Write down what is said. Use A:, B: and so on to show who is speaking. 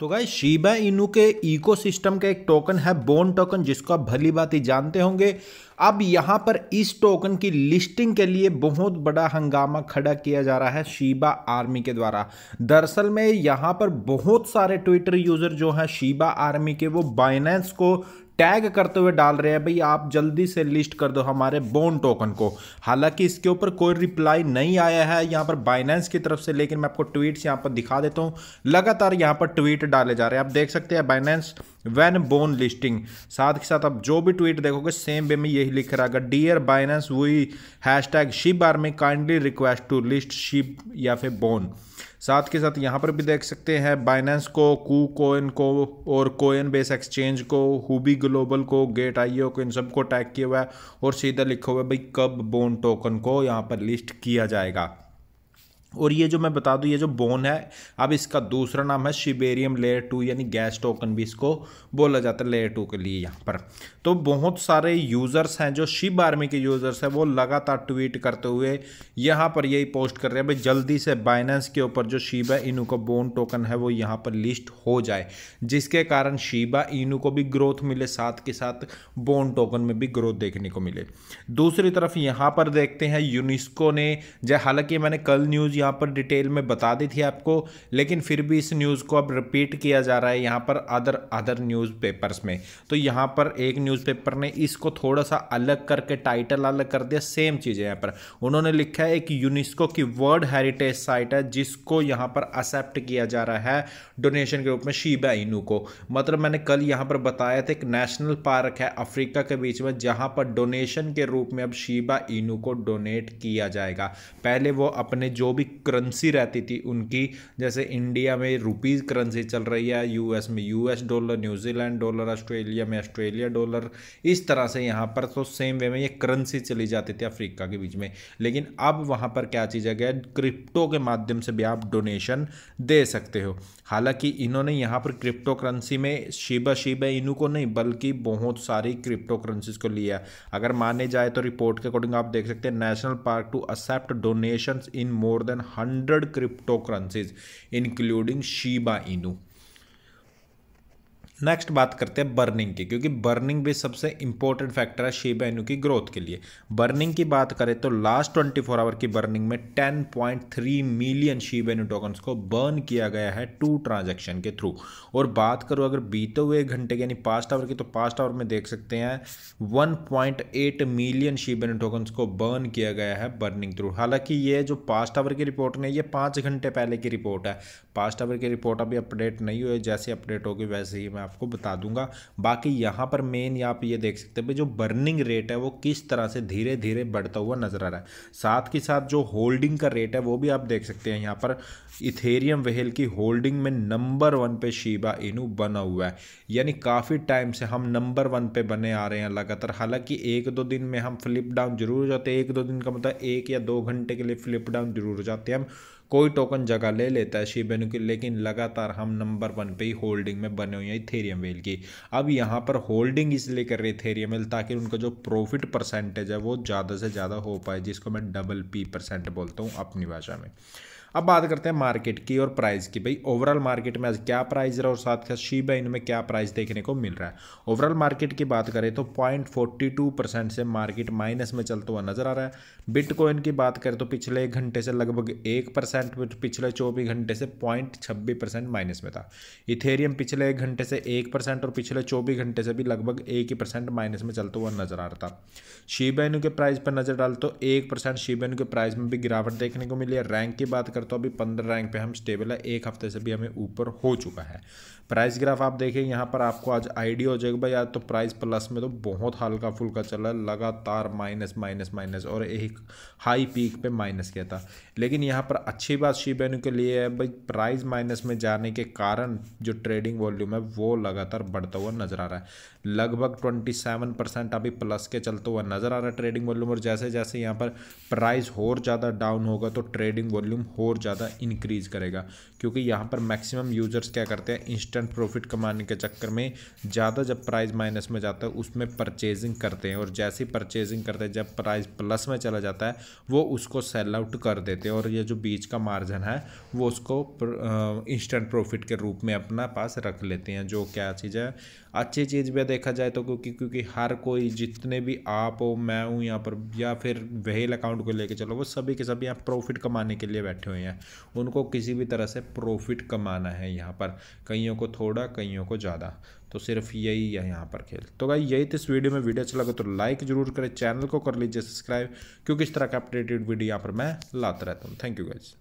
A: तो गाय Shiba Inu के ecosystem का एक टोकन है बोन टोकन जिसको आप भली बात ही जानते होंगे अब यहाँ पर इस टोकन की लिस्टिंग के लिए बहुत बड़ा हंगामा खड़ा किया जा रहा है शिबा आर्मी के द्वारा दरअसल में यहाँ पर बहुत सारे ट्विटर यूज़र जो हैं शिबा आर्मी के वो बाइनेंस को टैग करते हुए डाल रहे हैं भाई आप जल्दी से लिस्ट कर दो हमारे बोन टोकन को हालांकि इसके ऊपर कोई रिप्लाई नहीं आया है यहाँ पर बाइनेंस की तरफ से लेकिन मैं आपको ट्वीट्स यहाँ पर दिखा देता हूँ लगातार यहाँ पर ट्वीट डाले जा रहे हैं आप देख सकते हैं बाइनेंस वैन बोन लिस्टिंग साथ के साथ आप जो भी ट्वीट देखोगे सेम वे में यही लिख रहा है डियर बाइनेंस वही hashtag Shib army kindly request to list Shib या फिर बोन साथ के साथ यहाँ पर भी देख सकते हैं बाइनेंस को कू कोइन को और कोइन बेस एक्सचेंज को हुबी ग्लोबल को गेट आईओ को इन सबको टैग किया हुआ है और सीधा लिखा हुआ है भाई कब बोन टोकन को यहाँ पर लिस्ट किया जाएगा और ये जो मैं बता दूँ ये जो बोन है अब इसका दूसरा नाम है शिबेरियम लेयर टू यानी गैस टोकन भी इसको बोला जाता है लेयर टू के लिए यहाँ पर तो बहुत सारे यूज़र्स हैं जो शिब आर्मी के यूज़र्स हैं वो लगातार ट्वीट करते हुए यहाँ पर यही पोस्ट कर रहे हैं भाई जल्दी से बाइनेंस के ऊपर जो शिबा इनू का बोन टोकन है वो यहाँ पर लिस्ट हो जाए जिसके कारण शिबा इनू को भी ग्रोथ मिले साथ के साथ बोन टोकन में भी ग्रोथ देखने को मिले दूसरी तरफ यहाँ पर देखते हैं यूनिस्को ने जय हालांकि मैंने कल न्यूज़ यहाँ पर डिटेल में बता दी थी आपको लेकिन फिर भी इस न्यूज़ को अब रिपीट किया जा रहा है यहाँ पर अदर अदर न्यूज़ पेपर्स में तो यहाँ पर एक न्यूज़पेपर ने इसको थोड़ा सा अलग करके टाइटल अलग कर दिया सेम चीज़ है यहाँ पर उन्होंने लिखा है एक यूनेस्को की वर्ल्ड हेरिटेज साइट है जिसको यहाँ पर एक्सेप्ट किया जा रहा है डोनेशन के रूप में शीबा इनू को मतलब मैंने कल यहाँ पर बताया था एक नेशनल पार्क है अफ्रीका के बीच में जहाँ पर डोनेशन के रूप में अब शीबा इनू को डोनेट किया जाएगा पहले वो अपने जो भी करेंसी रहती थी उनकी जैसे इंडिया में रुपीज़ करेंसी चल रही है यूएस में US dollar New Zealand dollar Australia में ऑस्ट्रेलिया डॉलर इस तरह से यहाँ पर तो सेम वे में ये करेंसी चली जाती थी अफ्रीका के बीच में लेकिन अब वहाँ पर क्या चीज़ आ गया क्रिप्टो के माध्यम से भी आप डोनेशन दे सकते हो हालांकि इन्होंने यहाँ पर क्रिप्टो करेंसी में शिबा शिबा इनू को नहीं बल्कि बहुत सारी क्रिप्टो करेंसीज को लिया अगर माने जाए तो रिपोर्ट के अकॉर्डिंग आप देख सकते हैं national park to accept donation in more than than 100 cryptocurrencies including Shiba Inu. Next बात करते हैं बर्निंग की क्योंकि बर्निंग भी सबसे इंपॉर्टेंट फैक्टर है शिब एनु की ग्रोथ के लिए बर्निंग की बात करें तो लास्ट 24 आवर की बर्निंग में 10.3 मिलियन शिब एनु टोकन्स को बर्न किया गया है टू ट्रांजैक्शन के थ्रू और बात करूँ अगर बीते हुए घंटे के यानी पास्ट आवर की तो पास्ट आवर में देख सकते हैं वन मिलियन शिब एनु टोकन्स को बर्न किया गया है बर्निंग थ्रू हालांकि ये जो पास्ट आवर की रिपोर्ट ने ये पाँच घंटे पहले की रिपोर्ट है पास्ट आवर की रिपोर्ट अभी अपडेट नहीं हुई जैसे अपडेट होगी वैसे ही मैं आपको बता दूंगा बाकी यहाँ पर मेन आप ये देख सकते हैं जो बर्निंग रेट है वो किस तरह से धीरे धीरे बढ़ता हुआ नजर आ रहा है साथ के साथ जो होल्डिंग का रेट है वो भी आप देख सकते हैं यहाँ पर इथेरियम वहल की होल्डिंग में नंबर वन पे शिबा इनू बना हुआ है यानी काफ़ी टाइम से हम नंबर वन पे बने आ रहे हैं लगातार हालांकि एक दो दिन में हम फ्लिप डाउन जरूर हो जाते हैं एक दो दिन का मतलब एक या दो घंटे के लिए फ्लिप डाउन जरूर हो जाते हैं हम कोई टोकन जगह ले लेता है शिबेनु की लेकिन लगातार हम नंबर वन पे ही होल्डिंग में बने हुए हैं थेरियम वेल की अब यहाँ पर होल्डिंग इसलिए कर रही है थेरियम वेल ताकि उनका जो प्रॉफिट परसेंटेज है वो ज़्यादा से ज़्यादा हो पाए जिसको मैं डबल पी परसेंट बोलता हूँ अपनी भाषा में अब बात करते हैं मार्केट की और प्राइस की भाई ओवरऑल मार्केट में आज क्या प्राइस रहा और साथ ही शीबा इनमें क्या प्राइस देखने को मिल रहा है ओवरऑल मार्केट की बात करें तो पॉइंट फोर्टी टू परसेंट से मार्केट माइनस में चलता हुआ नजर आ रहा है बिटकॉइन की बात करें तो पिछले एक घंटे से लगभग एक परसेंट पिछले चौबीस घंटे से पॉइंट छब्बीस परसेंट माइनस में था इथेरियम पिछले एक घंटे से एक परसेंट और पिछले चौबीस घंटे से भी लगभग एक ही परसेंट माइनस में चलता हुआ नजर आ रहा था शीबा के प्राइस पर नजर डाल तो एक परसेंट शीबा के प्राइस में भी गिरावट देखने को मिली है रैंक की बात करता तो हूँ अभी पंद्रह रैंक पे हम स्टेबल है एक हफ्ते से भी हमें ऊपर हो चुका है प्राइस ग्राफ आप देखें यहाँ पर आपको आज आइडिया हो जाएगा भाई आज तो प्राइस प्लस में तो बहुत हल्का फुल्का चला है लगातार माइनस माइनस माइनस और एक हाई पीक पे माइनस किया था लेकिन यहाँ पर अच्छी बात शिबेनु के लिए है भाई प्राइस माइनस में जाने के कारण जो ट्रेडिंग वॉल्यूम है वो लगातार बढ़ता हुआ नजर आ रहा है लगभग ट्वेंटी सेवन परसेंट अभी प्लस के चलते हुआ नजर आ रहा है ट्रेडिंग वॉल्यूम और जैसे जैसे यहाँ पर प्राइस और ज़्यादा डाउन होगा तो ट्रेडिंग वॉल्यूम हो और ज़्यादा इंक्रीज़ करेगा क्योंकि यहाँ पर मैक्सिमम यूज़र्स क्या करते हैं इंस्टेंट प्रॉफिट कमाने के चक्कर में ज़्यादा जब प्राइस माइनस में जाता है उसमें परचेजिंग करते हैं और जैसे ही परचेजिंग करते हैं जब प्राइस प्लस में चला जाता है वो उसको सेल आउट कर देते हैं और ये जो बीच का मार्जिन है वो उसको इंस्टेंट प्रॉफिट के रूप में अपना पास रख लेते हैं जो क्या चीज़ है अच्छी चीज़ भी देखा जाए तो क्योंकि क्योंकि हर कोई जितने भी आप हो मैं हूँ यहाँ पर या फिर वहेल अकाउंट को लेकर चलो वो सभी के सभी यहाँ प्रॉफिट कमाने के लिए बैठे हुए हुई हैं उनको किसी भी तरह से प्रॉफिट कमाना है यहाँ पर कईयों को थोड़ा कईयों को ज़्यादा तो सिर्फ यही है यहाँ पर खेल तो भाई यही तो इस वीडियो में वीडियो अच्छा लगा तो लाइक जरूर करें चैनल को कर लीजिए सब्सक्राइब क्योंकि इस तरह का अपडेटेड वीडियो यहाँ पर मैं लाता रहता हूँ थैंक यू गाइज़